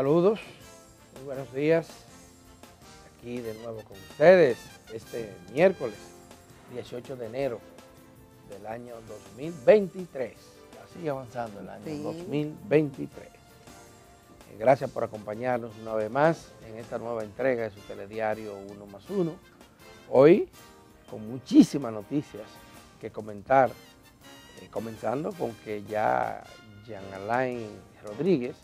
Saludos, muy buenos días. Aquí de nuevo con ustedes este miércoles 18 de enero del año 2023. Así avanzando el año 2023. Eh, gracias por acompañarnos una vez más en esta nueva entrega de su telediario Uno más Uno. Hoy con muchísimas noticias que comentar, eh, comenzando con que ya Jean Alain Rodríguez,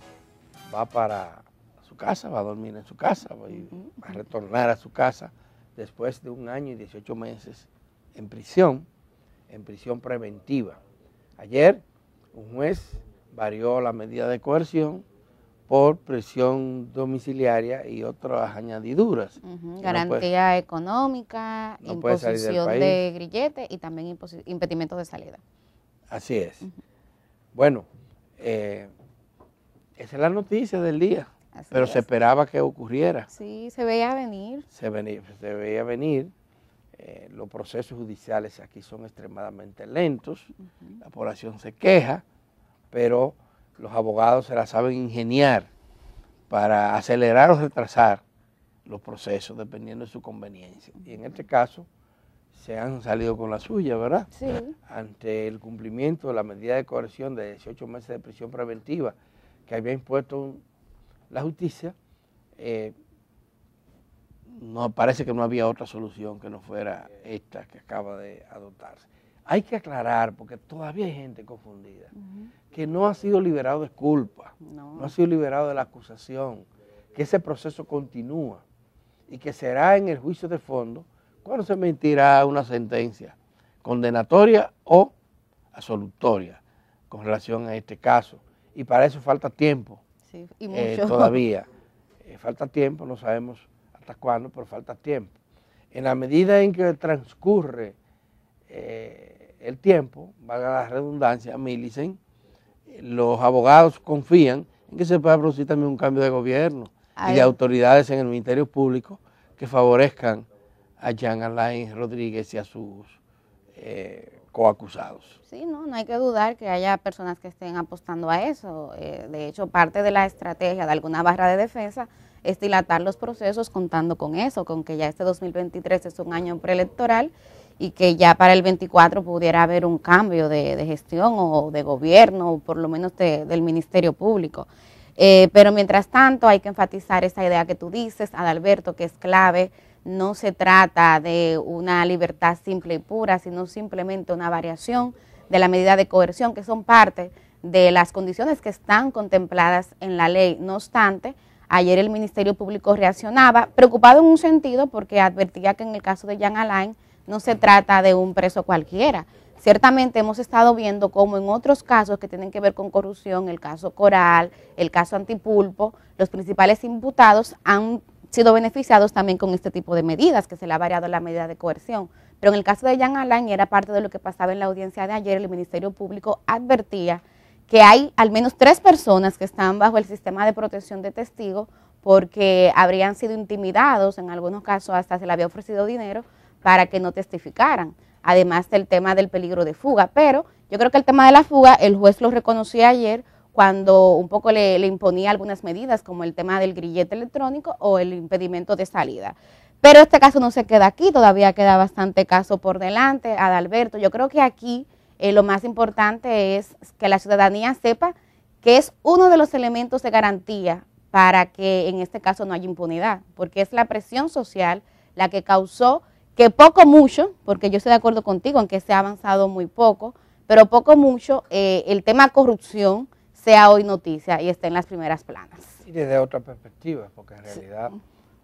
va para su casa, va a dormir en su casa, va, a retornar a su casa después de un año y 18 meses en prisión, en prisión preventiva. Ayer un juez varió la medida de coerción por prisión domiciliaria y otras añadiduras. Garantía económica, imposición de grillete y también impedimento de salida. Así es. Bueno, eh, esa es la noticia del día. pero se esperaba que ocurriera. Sí, se veía venir. Se, veía venir. Eh, los procesos judiciales aquí son extremadamente lentos, la población se queja, pero los abogados se la saben ingeniar para acelerar o retrasar los procesos dependiendo de su conveniencia. Y en este caso se han salido con la suya, ¿verdad? Sí. Ante el cumplimiento de la medida de coerción de 18 meses de prisión preventiva que había impuesto la justicia, eh, no, parece que no había otra solución que no fuera esta que acaba de adoptarse. Hay que aclarar, porque todavía hay gente confundida, que no ha sido liberado de culpa, no. ha sido liberado de la acusación, que ese proceso continúa y que será en el juicio de fondo cuando se emitirá una sentencia condenatoria o absolutoria con relación a este caso y para eso falta tiempo. Sí, y eh, mucho. todavía. Eh, falta tiempo, no sabemos hasta cuándo, pero falta tiempo. En la medida en que transcurre eh, el tiempo, valga la redundancia, Milicen, los abogados confían en que se pueda producir también un cambio de gobierno y de autoridades en el Ministerio Público que favorezcan a Jean Alain Rodríguez y a sus Sí, no, no hay que dudar que haya personas que estén apostando a eso. Eh, de hecho, parte de la estrategia de alguna barra de defensa es dilatar los procesos contando con eso, con que ya este 2023 es un año preelectoral y que ya para el 24 pudiera haber un cambio de, gestión o de gobierno, o por lo menos del Ministerio Público. Eh, pero mientras tanto hay que enfatizar esa idea que tú dices, Adalberto, que es clave. No se trata de una libertad simple y pura, sino simplemente una variación de la medida de coerción, que son parte de las condiciones que están contempladas en la ley. No obstante, ayer el Ministerio Público reaccionaba, preocupado en un sentido porque advertía que en el caso de Jan Alain no se trata de un preso cualquiera, Ciertamente hemos estado viendo cómo en otros casos que tienen que ver con corrupción, el caso Coral, el caso Antipulpo, los principales imputados han sido beneficiados también con este tipo de medidas, que se le ha variado la medida de coerción. Pero en el caso de Jan Alain era parte de lo que pasaba en la audiencia de ayer, el Ministerio Público advertía que hay al menos tres personas que están bajo el sistema de protección de testigos porque habrían sido intimidados, en algunos casos hasta se le había ofrecido dinero, para que no testificaran, además del tema del peligro de fuga. Pero yo creo que el tema de la fuga, el juez lo reconocía ayer cuando un poco le, imponía algunas medidas, como el tema del grillete electrónico o el impedimento de salida. Pero este caso no se queda aquí, todavía queda bastante caso por delante, Adalberto. Yo creo que aquí eh, lo más importante es que la ciudadanía sepa que es uno de los elementos de garantía para que en este caso no haya impunidad, porque es la presión social la que causó que poco mucho, porque yo estoy de acuerdo contigo en que se ha avanzado muy poco, pero poco mucho eh, el tema corrupción sea hoy noticia y esté en las primeras planas. Y desde otra perspectiva, porque en realidad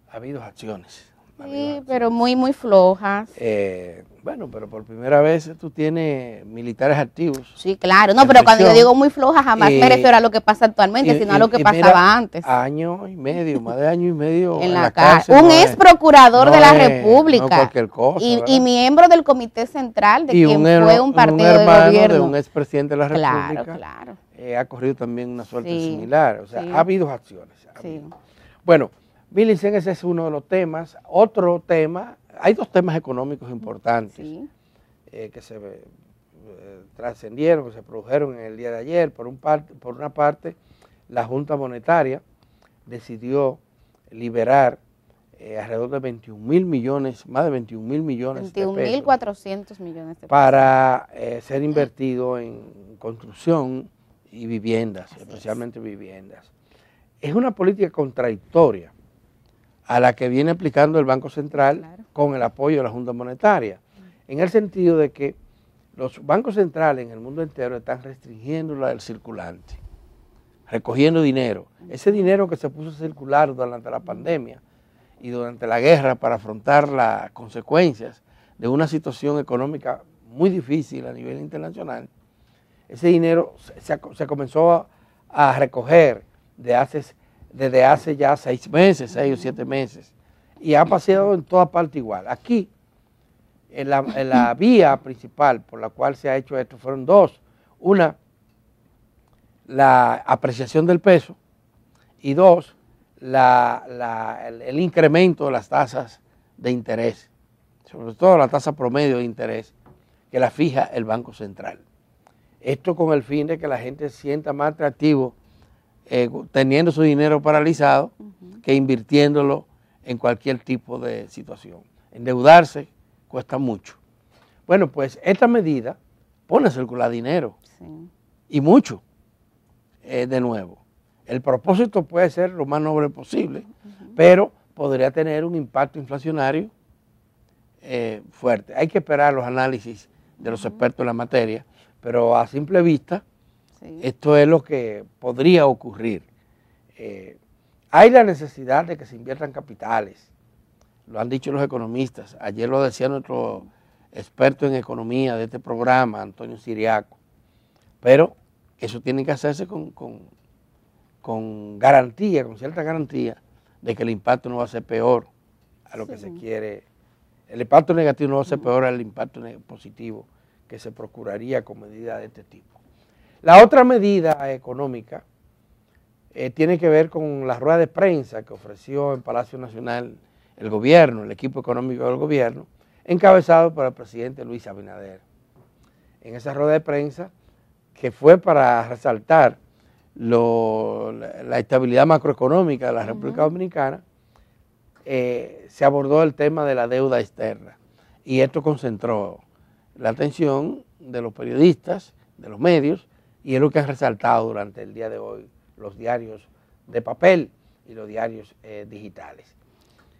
ha habido acciones Sí, pero muy, muy flojas. Eh, bueno, pero por primera vez tú tienes militares activos. Sí, claro. No, pero cuando yo digo muy floja jamás me refiero lo que pasa actualmente, sino a lo que pasaba antes. Año y medio, más de año y medio. en, la, cárcel. Un ex procurador de la República. Y, miembro del Comité Central de quien un, fue un partido un de gobierno. un ex presidente de la República. Claro, claro. Eh, ha corrido también una suerte similar. O sea, ha habido acciones. Sí. Bueno. Milicen, ese es uno de los temas. Otro tema, hay dos temas económicos importantes eh, que se eh, trascendieron, que se produjeron en el día de ayer. Por, una parte, la Junta Monetaria decidió liberar eh, alrededor de 21 mil millones, más de 21 mil millones de pesos. 400 millones de pesos. Para ser invertido en construcción y viviendas, especialmente viviendas. Es una política contradictoria a la que viene aplicando el Banco Central con el apoyo de la Junta Monetaria, en el sentido de que los bancos centrales en el mundo entero están restringiendo la del circulante, recogiendo dinero. Ese dinero que se puso a circular durante la pandemia y durante la guerra para afrontar las consecuencias de una situación económica muy difícil a nivel internacional, ese dinero se, comenzó a, a recoger de hace desde hace ya seis meses, seis o siete meses. Y ha pasado en toda parte igual. Aquí, en la, vía principal por la cual se ha hecho esto, fueron dos. Una, la apreciación del peso y dos, el, incremento de las tasas de interés, sobre todo la tasa promedio de interés que la fija el Banco Central. Esto con el fin de que la gente sienta más atractivo eh, teniendo su dinero paralizado que invirtiéndolo en cualquier tipo de situación. Endeudarse cuesta mucho. Bueno, pues esta medida pone a circular dinero y mucho eh, de nuevo. El propósito puede ser lo más noble posible, pero podría tener un impacto inflacionario eh, fuerte. Hay que esperar los análisis de los expertos en la materia, pero a simple vista esto es lo que podría ocurrir. Eh, hay la necesidad de que se inviertan capitales, lo han dicho los economistas, ayer lo decía nuestro experto en economía de este programa, Antonio Siriaco, pero eso tiene que hacerse con, con, garantía, con cierta garantía de que el impacto no va a ser peor a lo que se quiere. El impacto negativo no va a ser peor al impacto positivo que se procuraría con medidas de este tipo. La otra medida económica eh, tiene que ver con la rueda de prensa que ofreció en Palacio Nacional el gobierno, el equipo económico del gobierno, encabezado por el presidente Luis Abinader. En esa rueda de prensa, que fue para resaltar la, estabilidad macroeconómica de la República Dominicana, eh, se abordó el tema de la deuda externa. Y esto concentró la atención de los periodistas, de los medios, y es lo que han resaltado durante el día de hoy los diarios de papel y los diarios eh, digitales.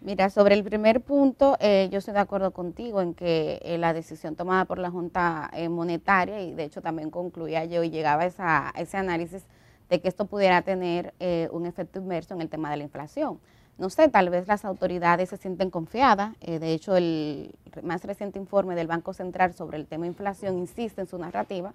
Mira, sobre el primer punto, eh, yo estoy de acuerdo contigo en que eh, la decisión tomada por la Junta Monetaria, y de hecho también concluía yo y llegaba esa, ese análisis de que esto pudiera tener un efecto inmerso en el tema de la inflación. No sé, tal vez las autoridades se sienten confiadas. de hecho, el más reciente informe del Banco Central sobre el tema de inflación insiste en su narrativa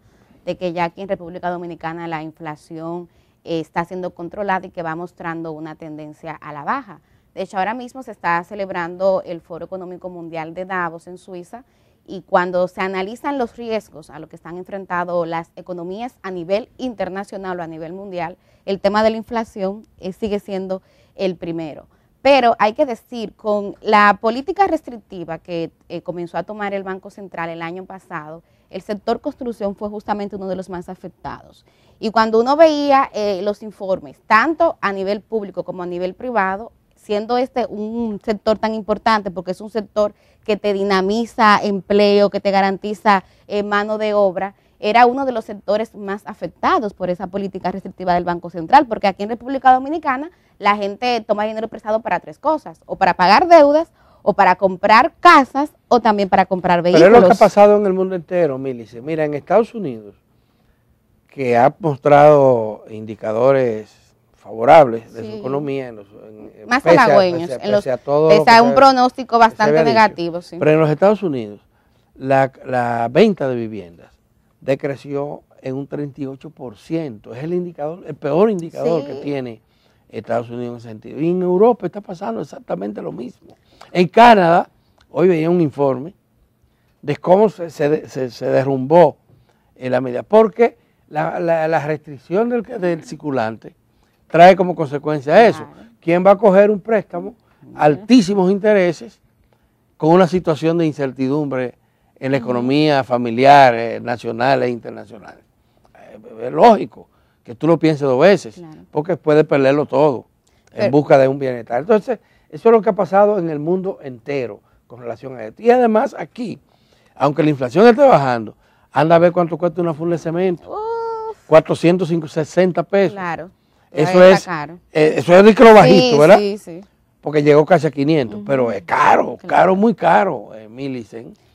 de que ya aquí en República Dominicana la inflación eh, está siendo controlada y que va mostrando una tendencia a la baja. De hecho, ahora mismo se está celebrando el Foro Económico Mundial de Davos en Suiza y cuando se analizan los riesgos a los que están enfrentando las economías a nivel internacional o a nivel mundial, el tema de la inflación eh, sigue siendo el primero. Pero hay que decir, con la política restrictiva que eh, comenzó a tomar el Banco Central el año pasado, el sector construcción fue justamente uno de los más afectados. Y cuando uno veía eh, los informes, tanto a nivel público como a nivel privado, siendo este un sector tan importante, porque es un sector que te dinamiza empleo, que te garantiza eh, mano de obra, era uno de los sectores más afectados por esa política restrictiva del Banco Central, porque aquí en República Dominicana la gente toma dinero prestado para tres cosas, o para pagar deudas, o para comprar casas o también para comprar vehículos. Pero es lo que ha pasado en el mundo entero, Milice. Mira, en Estados Unidos, que ha mostrado indicadores favorables de su economía en los más halagüeños en pese un pronóstico bastante negativo sí. pero en los Estados Unidos la, la venta de viviendas decreció en un 38%. Es el indicador, el peor indicador que tiene Estados Unidos en ese sentido. Y en Europa está pasando exactamente lo mismo. En Canadá, hoy venía un informe de cómo se, derrumbó la medida, porque la, restricción del, circulante trae como consecuencia eso. ¿Quién va a coger un préstamo? Altísimos intereses con una situación de incertidumbre en la economía familiar, eh, nacional e internacional. Eh, es lógico que tú lo pienses dos veces, porque puedes perderlo todo en busca de un bienestar. Entonces, eso es lo que ha pasado en el mundo entero con relación a esto. Y además aquí, aunque la inflación esté bajando, anda a ver cuánto cuesta una funda de cemento. 460 pesos. Claro. Eso es, eh, eso es micro bajito, ¿verdad? Sí, sí. Porque llegó casi a 500, pero es caro, caro, muy caro, eh, mil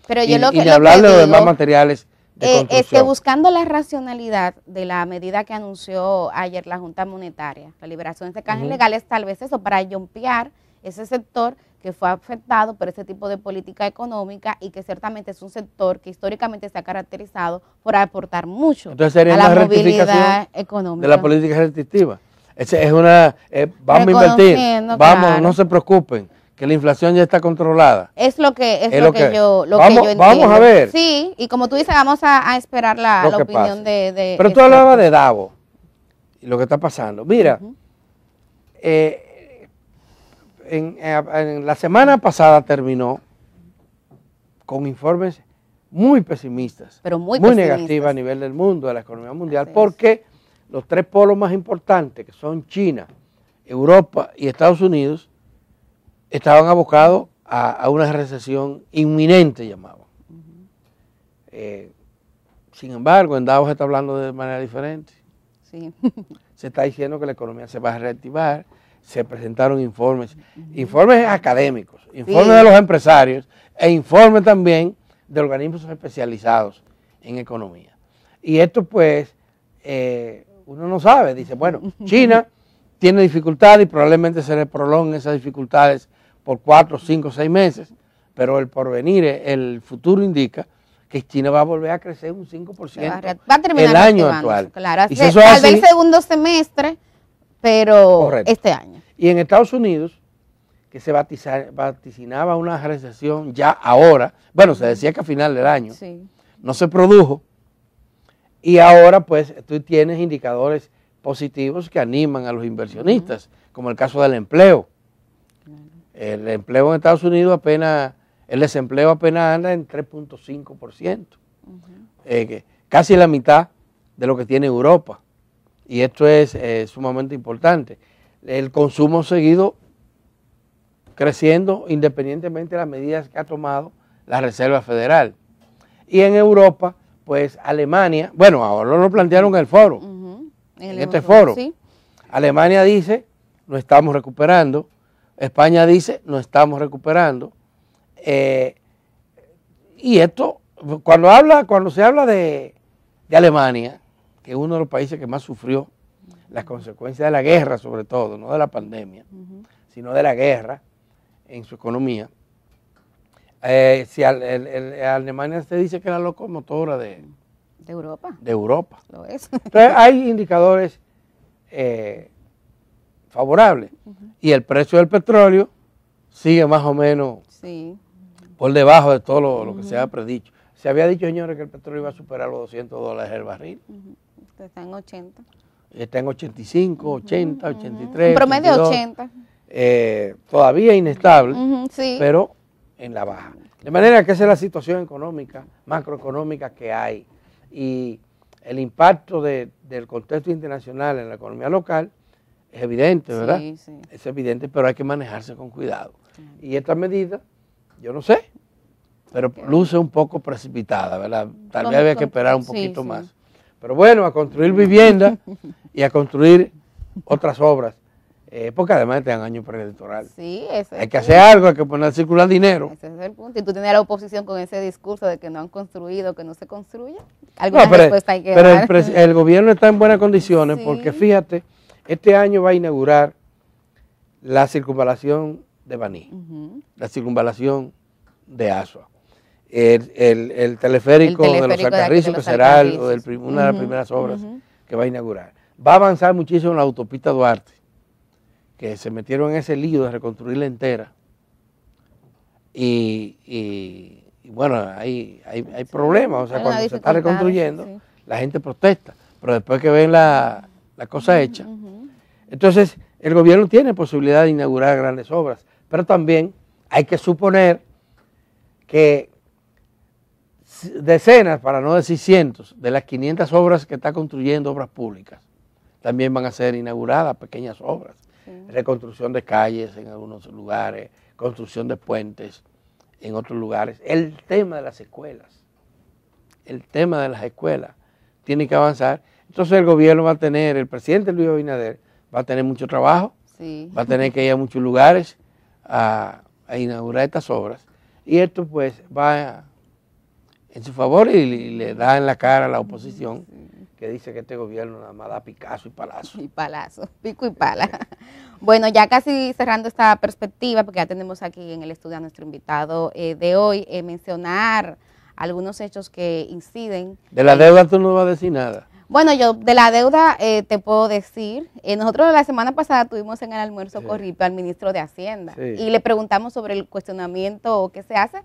Pero y, lo hablar de los demás materiales de este, buscando la racionalidad de la medida que anunció ayer la Junta Monetaria, la liberación de este cajas legales, tal vez eso, para yompear ese sector que fue afectado por ese tipo de política económica y que ciertamente es un sector que históricamente se ha caracterizado por aportar mucho a la movilidad económica. De la política restrictiva. ese es una, eh, vamos a invertir, vamos, no se preocupen, que la inflación ya está controlada. Es lo que, yo, vamos, entiendo. Vamos a ver. Sí, y como tú dices, vamos a, esperar la, opinión de, de, Pero tú hablabas de Davos y lo que está pasando. Mira, eh, en, la semana pasada terminó con informes muy pesimistas, muy, muy a nivel del mundo, de la economía mundial, porque los tres polos más importantes, que son China, Europa y Estados Unidos, estaban abocados a, una recesión inminente, llamaban. Eh, sin embargo, en Davos se está hablando de manera diferente. se está diciendo que la economía se va a reactivar, se presentaron informes, informes académicos, informes de los empresarios e informes también de organismos especializados en economía. Y esto pues eh, uno no sabe, dice, bueno, China tiene dificultades y probablemente se le prolonguen esas dificultades por cuatro, cinco, seis meses, pero el porvenir, el futuro indica que China va a volver a crecer un 5% va el año actual. Claro, el segundo semestre pero este año. Y en Estados Unidos, que se vaticinaba una recesión ya ahora, bueno, se decía que a final del año, no se produjo, y ahora pues tú tienes indicadores positivos que animan a los inversionistas, como el caso del empleo. El empleo en Estados Unidos apenas, el desempleo apenas anda en 3.5%, eh, casi la mitad de lo que tiene Europa y esto es eh, sumamente importante, el consumo ha seguido creciendo independientemente de las medidas que ha tomado la Reserva Federal. Y en Europa, pues Alemania, bueno, ahora lo plantearon en el foro, en, este foro. Alemania dice, no estamos recuperando, España dice, no estamos recuperando. Eh, y esto, cuando, habla, cuando se habla de Alemania, que es uno de los países que más sufrió las consecuencias de la guerra, sobre todo, no de la pandemia, sino de la guerra en su economía. Eh, si Alemania se dice que es la locomotora de, Europa. De Europa. Lo es. Entonces hay indicadores eh, favorables. Y el precio del petróleo sigue más o menos por debajo de todo lo, que se ha predicho. Se había dicho, señores, que el petróleo iba a superar los 200 dólares el barril. Está en 80. Está en 85, 80, 83. En promedio 80. Eh, todavía inestable, pero en la baja. De manera que esa es la situación económica, macroeconómica que hay. Y el impacto del contexto internacional en la economía local es evidente, ¿verdad? Sí, sí. Es evidente, pero hay que manejarse con cuidado. Y esta medida, yo no sé, pero luce un poco precipitada, ¿verdad? Tal vez había que esperar un poquito más. Pero bueno, a construir viviendas y a construir otras obras. Eh, porque además tengan año preelectoral. Sí, eso Hay que hacer algo, hay que poner a circular dinero. Ese es el punto. Y tú tienes la oposición con ese discurso de que no han construido, que no se construye. algo no, respuesta hay que pero El, gobierno está en buenas condiciones porque fíjate, este año va a inaugurar la circunvalación de Baní, la circunvalación de Asua el, teleférico de los Alcarrizos, que será una de las primeras obras que va a inaugurar. Va a avanzar muchísimo la autopista Duarte, que se metieron en ese lío de reconstruirla entera. Y, bueno, hay, hay, problemas, o sea, cuando se está reconstruyendo, la gente protesta, pero después que ven la, cosa hecha. Entonces, el gobierno tiene posibilidad de inaugurar grandes obras, pero también hay que suponer que decenas, para no decir cientos, de las 500 obras que está construyendo obras públicas, también van a ser inauguradas pequeñas obras, reconstrucción de calles en algunos lugares, construcción de puentes en otros lugares. El tema de las escuelas, el tema de las escuelas tiene que avanzar. Entonces el gobierno va a tener, el presidente Luis Abinader va a tener mucho trabajo, va a tener que ir a muchos lugares a, a inaugurar estas obras y esto pues va a en su favor y le da en la cara a la oposición que dice que este gobierno nada más da Picasso y palazo. Y palazo, pico y pala. bueno, ya casi cerrando esta perspectiva, porque ya tenemos aquí en el estudio a nuestro invitado eh, de hoy, eh, mencionar algunos hechos que inciden. De la deuda tú no vas a decir nada. Bueno, yo de la deuda eh, te puedo decir, eh, nosotros la semana pasada tuvimos en el almuerzo sí. al ministro de Hacienda y le preguntamos sobre el cuestionamiento que se hace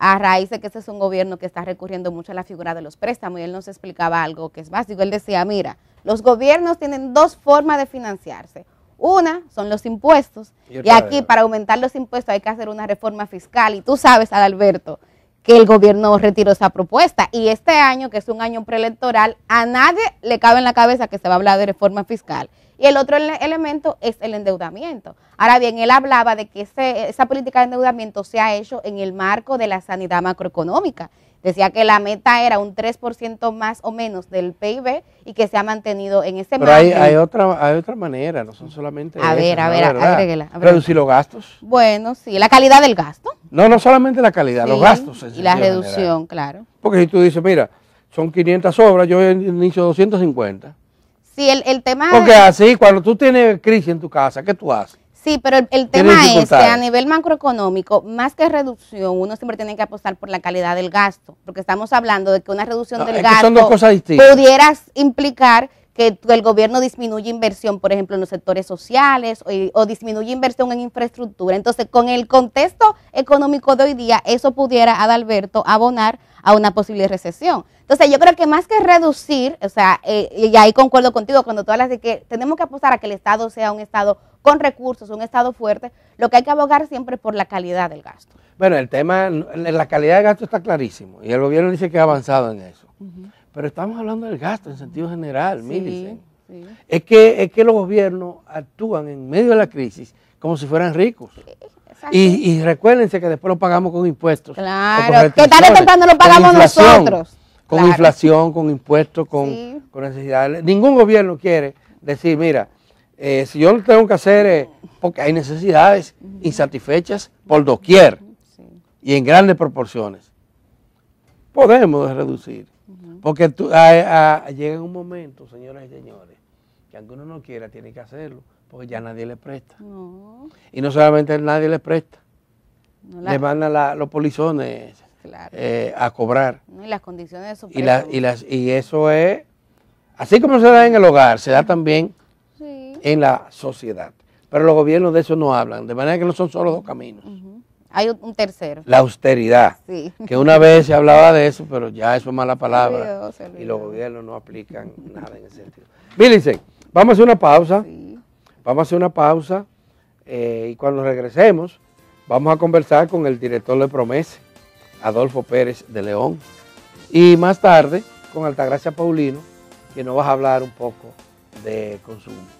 a raíz de que este es un gobierno que está recurriendo mucho a la figura de los préstamos y él nos explicaba algo que es básico. Él decía, mira, los gobiernos tienen dos formas de financiarse. Una son los impuestos. Y, aquí, para aumentar los impuestos, hay que hacer una reforma fiscal. Y tú sabes, Adalberto, que el gobierno retiró esa propuesta. Y este año, que es un año preelectoral, a nadie le cabe en la cabeza que se va a hablar de reforma fiscal. Y el otro elemento es el endeudamiento. Ahora bien, él hablaba de que esa política de endeudamiento se ha hecho en el marco de la sanidad macroeconómica. Decía que la meta era un 3% más o menos del PIB y que se ha mantenido en ese marco Pero hay, otra, hay otra manera, no son solamente. A ver, a ver, Reducir los gastos. Bueno, sí, la calidad del gasto. No, no solamente la calidad, los gastos. y la reducción, claro. Porque si tú dices, mira, son 500 obras, yo inicio 250. Sí, el, el tema... Porque así, cuando tú tienes crisis en tu casa, ¿qué tú haces? Sí, pero el, tema es que a nivel macroeconómico, más que reducción, uno siempre tiene que apostar por la calidad del gasto, porque estamos hablando de que una reducción del gasto son dos cosas distintas. pudieras implicar que el gobierno disminuye inversión, por ejemplo, en los sectores sociales o, disminuye inversión en infraestructura. Entonces, con el contexto económico de hoy día, eso pudiera, Adalberto, abonar a una posible recesión. Entonces, yo creo que más que reducir, o sea, eh, y ahí concuerdo contigo cuando tú hablas de que tenemos que apostar a que el Estado sea un Estado con recursos, un Estado fuerte, lo que hay que abogar siempre es por la calidad del gasto. Bueno, el tema, la calidad del gasto está clarísimo y el gobierno dice que ha avanzado en eso. Pero estamos hablando del gasto en sentido general, Es, que, que los gobiernos actúan en medio de la crisis como si fueran ricos. Eh, y, recuérdense que después lo pagamos con impuestos. Claro, que tarde temprano lo pagamos nosotros. Con inflación, con impuestos, con, necesidades. Ningún gobierno quiere decir, mira, eh, si yo lo tengo que hacer, eh, porque hay necesidades insatisfechas por doquier y en grandes proporciones, podemos reducir. Porque tú, ah, eh, ah, llega un momento, señoras y señores, que aunque uno no quiera, tiene que hacerlo, porque ya nadie le presta. Y no solamente nadie le presta, le van a los polizones eh, a cobrar. y las condiciones de su y, y, las, y eso es, así como se da en el hogar, se da también en la sociedad. Pero los gobiernos de eso no hablan, de manera que no son solo dos caminos. Hay un tercero. La austeridad. Sí. Que una vez se hablaba de eso, pero ya eso es mala palabra. Y los gobiernos no aplican nada en ese sentido. Mírense, vamos a hacer una pausa. Vamos a hacer una pausa. Eh, y cuando regresemos, vamos a conversar con el director de Promese, Adolfo Pérez de León. Y más tarde, con Altagracia Paulino, que nos va a hablar un poco de consumo.